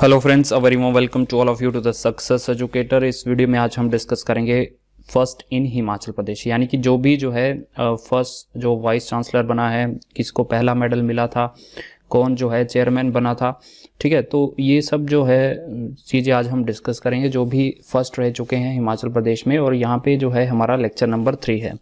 hello friends a very welcome to all of you to the success educator इस video में आज हम discuss करेंगे फर्स्ट इन हिमाचल प्रदेश यानी कि जो भी जो है फर्स्ट जो वाइस चांसलर बना है किसको पहला मेडल मिला था कौन जो है चेयरमैन बना था ठीक है तो ये सब जो है चीज़ें आज हम डिस्कस करेंगे जो भी फर्स्ट रह चुके हैं हिमाचल प्रदेश में और यहाँ पे जो है हमारा लेक्चर नंबर थ्री है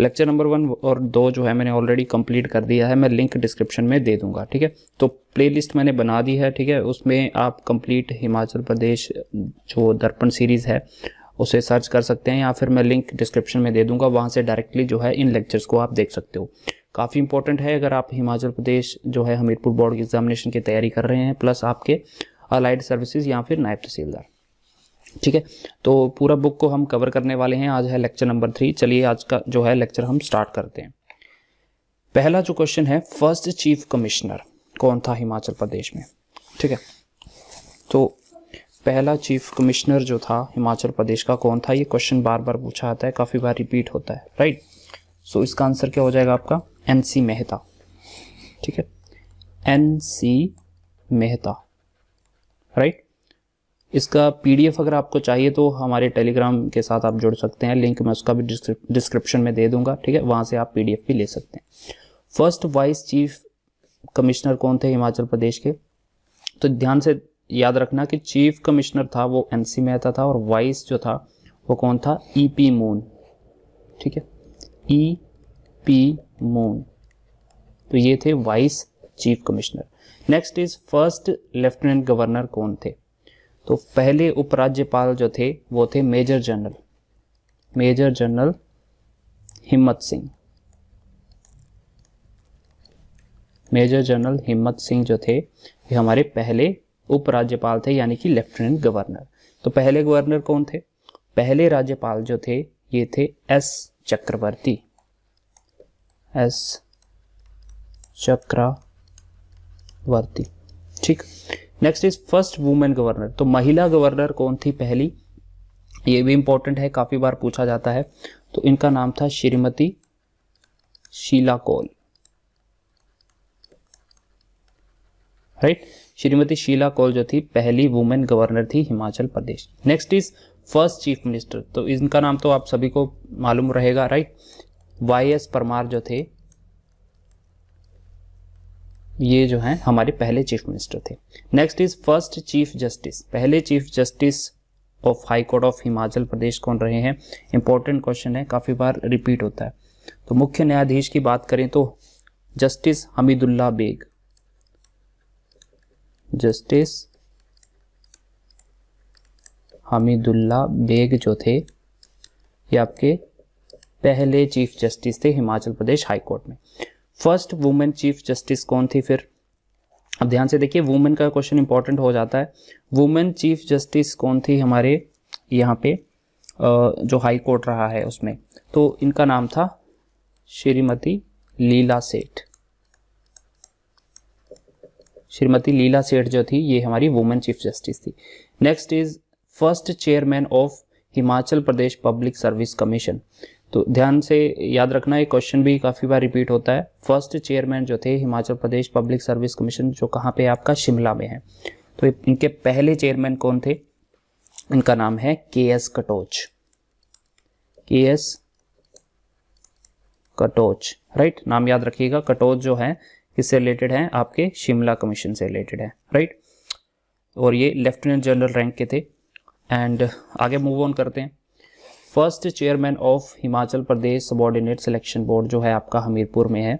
लेक्चर नंबर वन और दो जो है मैंने ऑलरेडी कंप्लीट कर दिया है मैं लिंक डिस्क्रिप्शन में दे दूंगा ठीक है तो प्लेलिस्ट मैंने बना दी है ठीक है उसमें आप कंप्लीट हिमाचल प्रदेश जो दर्पण सीरीज़ है उसे सर्च कर सकते हैं या फिर मैं लिंक डिस्क्रिप्शन में दे दूंगा वहाँ से डायरेक्टली जो है इन लेक्चर्स को आप देख सकते हो काफ़ी इंपॉर्टेंट है अगर आप हिमाचल प्रदेश जो है हमीरपुर बोर्ड की एग्जामिनेशन की तैयारी कर रहे हैं प्लस आपके अलाइड सर्विसेज या फिर नायब तहसीलदार ठीक है तो पूरा बुक को हम कवर करने वाले हैं आज है लेक्चर नंबर थ्री चलिए आज का जो है लेक्चर हम स्टार्ट करते हैं पहला जो क्वेश्चन है फर्स्ट चीफ कमिश्नर कौन था हिमाचल प्रदेश में ठीक है तो पहला चीफ कमिश्नर जो था हिमाचल प्रदेश का कौन था ये क्वेश्चन बार बार पूछा जाता है काफ़ी बार रिपीट होता है राइट सो so, इसका आंसर क्या हो जाएगा आपका एन सी मेहता ठीक है एन सी मेहता राइट इसका पीडीएफ अगर आपको चाहिए तो हमारे टेलीग्राम के साथ आप जुड़ सकते हैं लिंक मैं उसका भी डिस्क्रिप्शन में दे दूंगा ठीक है वहाँ से आप पीडीएफ भी ले सकते हैं फर्स्ट वाइस चीफ कमिश्नर कौन थे हिमाचल प्रदेश के तो ध्यान से याद रखना कि चीफ कमिश्नर था वो एन सी मेहता था और वाइस जो था वो कौन था ई पी मून ठीक है ई पी मून तो ये थे vice chief commissioner next is first lieutenant governor कौन थे तो पहले उपराज्यपाल जो थे वो थे मेजर जनरल मेजर जनरल हिम्मत सिंह मेजर जनरल हिम्मत सिंह जो थे ये हमारे पहले उपराज्यपाल थे यानी कि लेफ्टिनेंट गवर्नर तो पहले गवर्नर कौन थे पहले राज्यपाल जो थे ये थे एस चक्रवर्ती एस चक्रवर्ती ठीक next is first women governor तो महिला गवर्नर कौन थी पहली ये भी इंपॉर्टेंट है काफ़ी बार पूछा जाता है तो इनका नाम था श्रीमती शीला कौल राइट श्रीमती शीला कौल जो थी पहली वुमेन गवर्नर थी Himachal Pradesh next is first chief minister तो इनका नाम तो आप सभी को मालूम रहेगा राइट वाई एस परमार जो थे ये जो है हमारे पहले चीफ मिनिस्टर थे next is first chief justice पहले chief justice of high court of Himachal Pradesh कौन रहे हैं इंपॉर्टेंट क्वेश्चन है काफ़ी बार रिपीट होता है तो मुख्य न्यायाधीश की बात करें तो जस्टिस हमीदुल्ला बेग जस्टिस हमीदुल्ला बेग जो थे ये आपके पहले चीफ जस्टिस थे हिमाचल प्रदेश हाईकोर्ट में फर्स्ट वुमेन चीफ जस्टिस कौन थी फिर अब ध्यान से देखिए वुमेन का क्वेश्चन इंपॉर्टेंट हो जाता है वुमेन चीफ जस्टिस कौन थी हमारे यहाँ पे जो हाई कोर्ट रहा है उसमें तो इनका नाम था श्रीमती लीला सेठ श्रीमती लीला सेठ जो थी ये हमारी वुमेन चीफ जस्टिस थी next is first chairman of Himachal Pradesh public service commission तो ध्यान से याद रखना ये क्वेश्चन भी काफ़ी बार रिपीट होता है फर्स्ट चेयरमैन जो थे Himachal Pradesh public service commission जो कहाँ पे आपका शिमला में है तो इनके पहले चेयरमैन कौन थे इनका नाम है के एस कटोच के एस कटोच राइट नाम याद रखिएगा कटोच जो है किससे रिलेटेड है आपके शिमला कमीशन से रिलेटेड है राइट और ये लेफ्टिनेंट जनरल रैंक के थे एंड आगे मूव ऑन करते हैं first chairman of Himachal Pradesh subordinate selection board जो है आपका हमीरपुर में है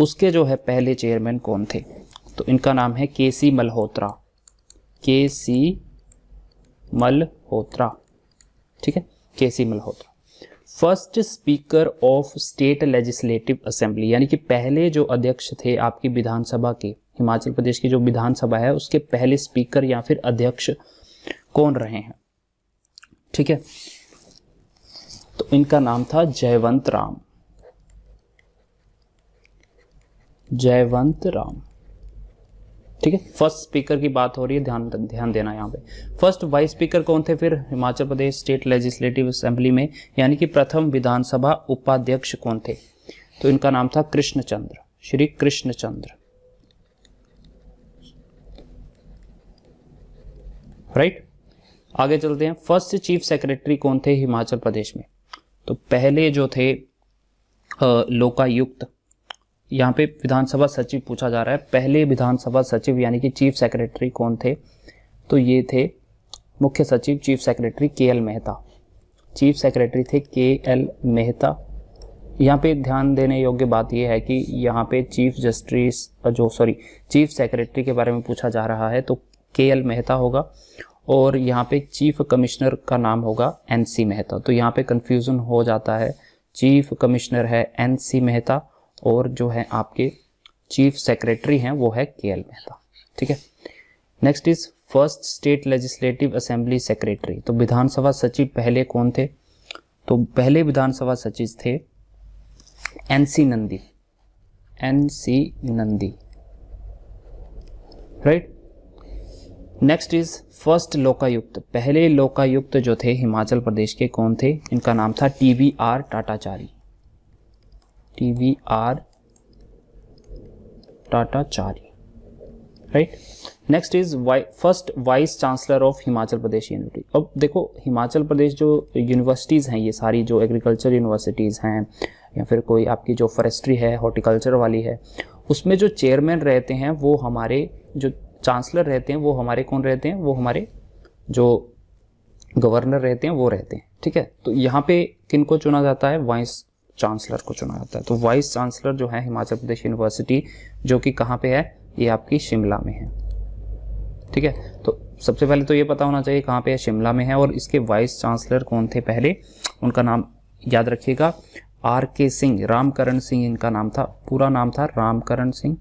उसके जो है पहले चेयरमैन कौन थे तो इनका नाम है के सी मल्होत्रा के सी मल्होत्रा ठीक है K C Malhotra first speaker of state legislative assembly यानी कि पहले जो अध्यक्ष थे आपकी विधानसभा के हिमाचल प्रदेश की जो विधानसभा है उसके पहले स्पीकर या फिर अध्यक्ष कौन रहे हैं ठीक है तो इनका नाम था जयवंत राम जयवंत राम ठीक है फर्स्ट स्पीकर की बात हो रही है ध्यान ध्यान देना यहाँ पे फर्स्ट वाइस स्पीकर कौन थे फिर Himachal Pradesh state legislative assembly में यानी कि प्रथम विधानसभा उपाध्यक्ष कौन थे तो इनका नाम था कृष्णचंद्र श्री कृष्णचंद्र राइट आगे चलते हैं फर्स्ट चीफ सेक्रेटरी कौन थे हिमाचल प्रदेश में तो पहले जो थे लोकायुक्त यहाँ पे विधानसभा सचिव पूछा जा रहा है पहले विधानसभा सचिव यानी कि चीफ सेक्रेटरी कौन थे तो ये थे मुख्य सचिव chief secretary K L Mehta chief secretary थे के एल मेहता यहाँ पे ध्यान देने योग्य बात यह है कि यहाँ पे चीफ जस्टिस जो सॉरी चीफ सेक्रेटरी के बारे में पूछा जा रहा है तो के एल मेहता होगा और यहाँ पे चीफ कमिश्नर का नाम होगा एन सी मेहता तो यहाँ पे कन्फ्यूज़न हो जाता है चीफ कमिश्नर है एन सी मेहता और जो है आपके चीफ सेक्रेटरी हैं वो है के एल मेहता ठीक है next is first state legislative assembly secretary तो विधानसभा सचिव पहले कौन थे तो पहले विधानसभा सचिव थे N C Nandi N C Nandi right next is first Lokayukta पहले लोकायुक्त जो थे हिमाचल प्रदेश के कौन थे इनका नाम था T V R Tatachari T V R Tatachari right next is Y first vice chancellor of Himachal Pradesh university अब देखो हिमाचल प्रदेश जो यूनिवर्सिटीज़ हैं ये सारी जो एग्रीकल्चर यूनिवर्सिटीज़ हैं या फिर कोई आपकी जो फॉरेस्ट्री है हॉर्टिकल्चर वाली है उसमें जो चेयरमैन रहते हैं वो हमारे जो चांसलर रहते हैं वो हमारे कौन रहते हैं वो हमारे जो गवर्नर रहते हैं वो रहते हैं ठीक है तो यहाँ पे किन को चुना जाता है वाइस चांसलर को चुना जाता है तो वाइस चांसलर जो है हिमाचल प्रदेश यूनिवर्सिटी जो कि कहाँ पे है ये आपकी शिमला में है ठीक है तो सबसे पहले तो ये पता होना चाहिए कहाँ पे है शिमला में है और इसके वाइस चांसलर कौन थे पहले उनका नाम याद रखिएगा आर के सिंह रामकरण सिंह इनका नाम था पूरा नाम था रामकरण सिंह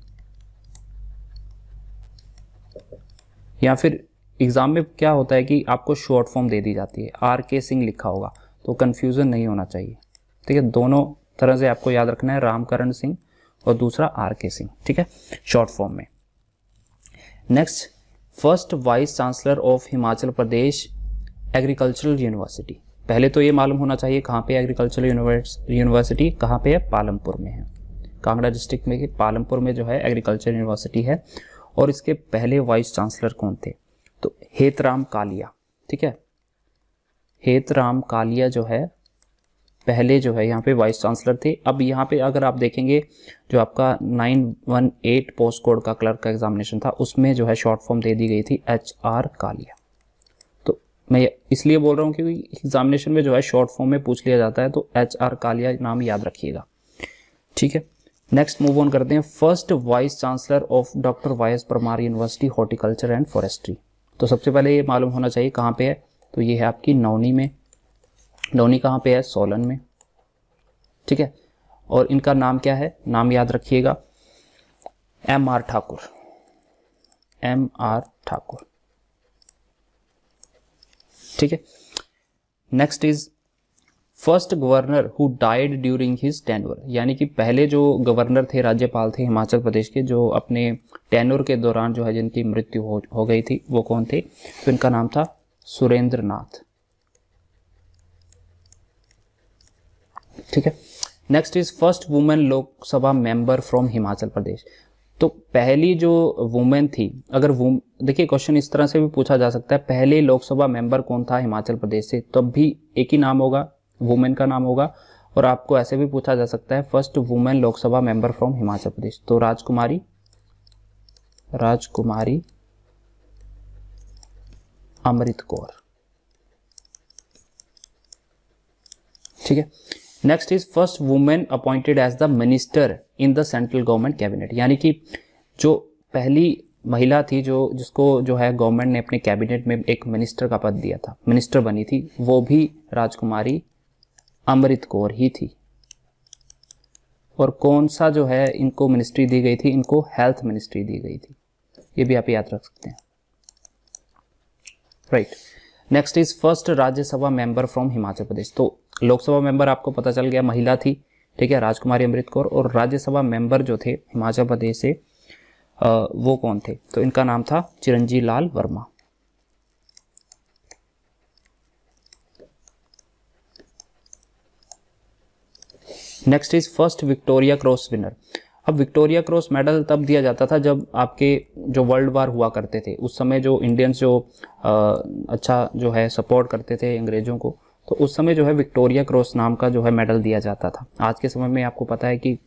या फिर एग्ज़ाम में क्या होता है कि आपको शॉर्ट फॉर्म दे दी जाती है आर के सिंह लिखा होगा तो कन्फ्यूज़न नहीं होना चाहिए ठीक है दोनों तरह से आपको याद रखना है रामकरण सिंह और दूसरा आर के सिंह ठीक है शॉर्ट फॉर्म में next first vice chancellor of Himachal Pradesh agricultural university पहले तो ये मालूम होना चाहिए कहाँ पे एग्रीकल्चरल यूनिवर्सिटी कहाँ पे है पालमपुर में है कांगड़ा डिस्ट्रिक्ट में पालमपुर में जो है एग्रीकल्चर यूनिवर्सिटी है और इसके पहले वाइस चांसलर कौन थे तो हेतराम कालिया ठीक है हेतराम कालिया जो है पहले जो है यहाँ पे वाइस चांसलर थे अब यहाँ पे अगर आप देखेंगे जो आपका 918 पोस्ट कोड का क्लर्क का एग्जामिनेशन था उसमें जो है शॉर्ट फॉर्म दे दी गई थी एच आर कालिया तो मैं इसलिए बोल रहा हूँ क्योंकि एग्जामिनेशन में जो है शॉर्ट फॉर्म में पूछ लिया जाता है तो एच आर कालिया नाम याद रखिएगा ठीक है नेक्स्ट मूव ऑन करते हैं first vice chancellor of doctor Y S Parmar university horticulture and forestry तो सबसे पहले ये मालूम होना चाहिए कहाँ पे है तो ये है आपकी नौनी में नौनी कहाँ पे है सोलन में ठीक है और इनका नाम क्या है नाम याद रखिएगा M R Thakur M R Thakur ठीक है next is first governor who died during his tenure यानी कि पहले जो गवर्नर थे राज्यपाल थे हिमाचल प्रदेश के जो अपने टेनोर के दौरान जो है जिनकी मृत्यु हो, हो गई थी वो कौन थे तो इनका नाम था सुरेंद्र नाथ ठीक है next is first women Lok Sabha member from Himachal Pradesh तो पहली जो वुमेन थी अगर वुम देखिए क्वेश्चन इस तरह से भी पूछा जा सकता है पहले लोकसभा मेंबर कौन था हिमाचल प्रदेश से तब तो भी एक ही नाम होगा वुमेन का नाम होगा और आपको ऐसे भी पूछा जा सकता है first women Lok Sabha member from Himachal Pradesh तो राजकुमारी राजकुमारी अमृत कौर ठीक है next is first women appointed as the minister in the central government cabinet यानी कि जो पहली महिला थी जो जिसको जो है गवर्नमेंट ने अपने कैबिनेट में एक मिनिस्टर का पद दिया था मिनिस्टर बनी थी वो भी राजकुमारी अमृत कौर ही थी और कौन सा जो है इनको मिनिस्ट्री दी गई थी इनको हेल्थ मिनिस्ट्री दी गई थी ये भी आप याद रख सकते हैं right next is first Rajya Sabha member from Himachal Pradesh तो लोकसभा मेंबर आपको पता चल गया महिला थी ठीक है राजकुमारी अमृत कौर और राज्यसभा मेंबर जो थे हिमाचल प्रदेश से आ, वो कौन थे तो इनका नाम था Chiranji Lal Verma next is first Victoria cross winner अब विक्टोरिया क्रॉस मेडल तब दिया जाता था जब आपके जो वर्ल्ड वार हुआ करते थे उस समय जो इंडियंस जो आ, अच्छा जो है सपोर्ट करते थे अंग्रेज़ों को तो उस समय जो है विक्टोरिया क्रॉस नाम का जो है मेडल दिया जाता था आज के समय में आपको पता है कि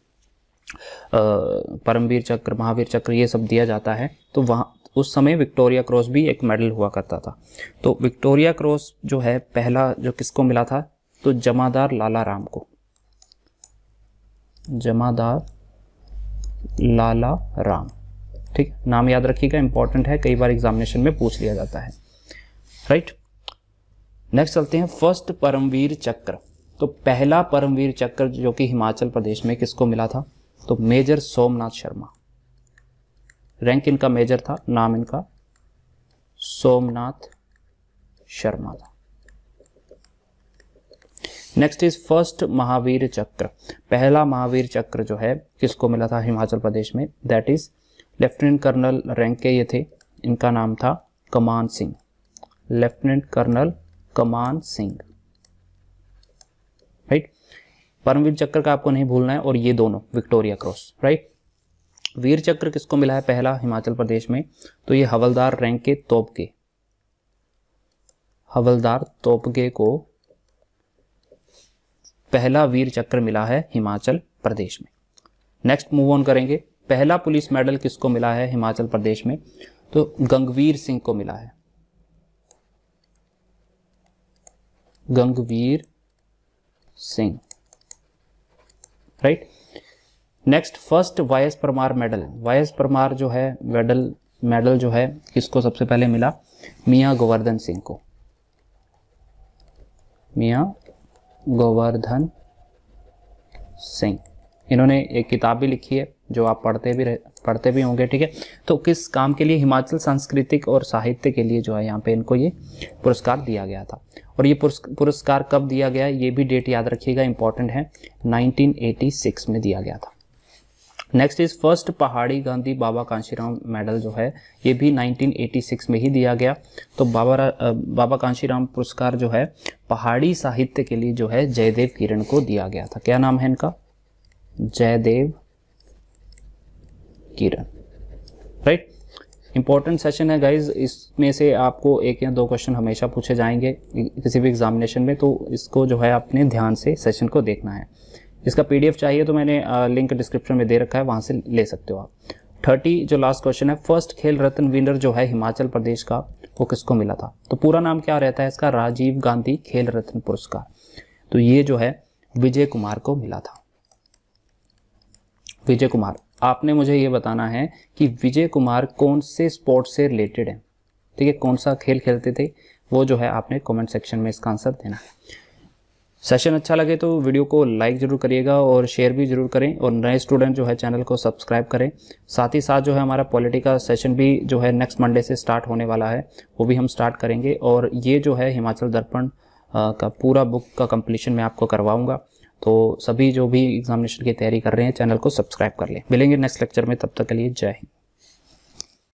परमवीर चक्र महावीर चक्र ये सब दिया जाता है तो वहाँ उस समय विक्टोरिया क्रॉस भी एक मेडल हुआ करता था तो विक्टोरिया क्रॉस जो है पहला जो किसको मिला था तो जमादार लाला राम को जमादार लाला राम ठीक नाम याद रखिएगा इंपॉर्टेंट है कई बार एग्जामिनेशन में पूछ लिया जाता है राइट नेक्स्ट चलते हैं फर्स्ट परमवीर चक्र तो पहला परमवीर चक्र जो कि हिमाचल प्रदेश में किसको मिला था तो मेजर सोमनाथ शर्मा रैंक इनका मेजर था नाम इनका सोमनाथ शर्मा था नेक्स्ट इज फर्स्ट महावीर चक्र पहला महावीर चक्र जो है किसको मिला था हिमाचल प्रदेश में that is lieutenant colonel rank के ये थे इनका नाम था Kaman Singh lieutenant colonel Kaman Singh right Param Vir Chakra का आपको नहीं भूलना है और ये दोनों विक्टोरिया क्रॉस राइट वीर चक्र किसको मिला है पहला हिमाचल प्रदेश में तो ये हवलदार रैंक के तोपके हवलदार तोपगे को पहला वीर चक्र मिला है हिमाचल प्रदेश में नेक्स्ट मूव ऑन करेंगे पहला पुलिस मेडल किसको मिला है हिमाचल प्रदेश में तो गंगवीर सिंह को मिला है Gangvir Singh right next first Y Parmar medal Y Parmar जो है मेडल मेडल जो है किसको सबसे पहले मिला मियां गोवर्धन सिंह को मियां गोवर्धन सिंह इन्होंने एक किताब भी लिखी है जो आप पढ़ते भी रहे पढ़ते भी होंगे ठीक है तो किस काम के लिए हिमाचल सांस्कृतिक और साहित्य के लिए जो है यहाँ पे इनको ये पुरस्कार दिया गया था और ये पुरस्कार कब दिया गया ये भी डेट याद रखिएगा इंपॉर्टेंट है 1986 में दिया गया था नेक्स्ट इज फर्स्ट पहाड़ी गांधी बाबा कांशीराम मेडल जो है ये भी 1986 में ही दिया गया तो बाबा बाबा कांशीराम पुरस्कार जो है पहाड़ी साहित्य के लिए जो है जयदेव किरण को दिया गया था क्या नाम है इनका Jaidev Kiran right important session है गाइज इसमें से आपको एक या दो क्वेश्चन हमेशा पूछे जाएंगे किसी भी एग्जामिनेशन में तो इसको जो है आपने ध्यान से सेशन को देखना है इसका पीडीएफ चाहिए तो मैंने लिंक डिस्क्रिप्शन में दे रखा है वहाँ से ले सकते हो आप थर्टी जो लास्ट क्वेश्चन है फर्स्ट खेल रत्न विनर जो है हिमाचल प्रदेश का वो किसको मिला था तो पूरा नाम क्या रहता है इसका राजीव गांधी खेल रत्न पुरस्कार तो ये जो है विजय कुमार को मिला था विजय कुमार आपने मुझे ये बताना है कि विजय कुमार कौन से स्पोर्ट्स से रिलेटेड है ठीक है कौन सा खेल खेलते थे वो जो है आपने कमेंट सेक्शन में इसका आंसर देना है सेशन अच्छा लगे तो वीडियो को लाइक ज़रूर करिएगा और शेयर भी ज़रूर करें और नए स्टूडेंट जो है चैनल को सब्सक्राइब करें साथ ही साथ जो है हमारा पॉलिटी का सेशन भी जो है नेक्स्ट मंडे से स्टार्ट होने वाला है वो भी हम स्टार्ट करेंगे और ये जो है हिमाचल दर्पण का पूरा बुक का कंप्लीशन मैं आपको करवाऊँगा तो सभी जो भी एग्जामिनेशन की तैयारी कर रहे हैं चैनल को सब्सक्राइब कर लें मिलेंगे नेक्स्ट लेक्चर में तब तक के लिए जय हिंद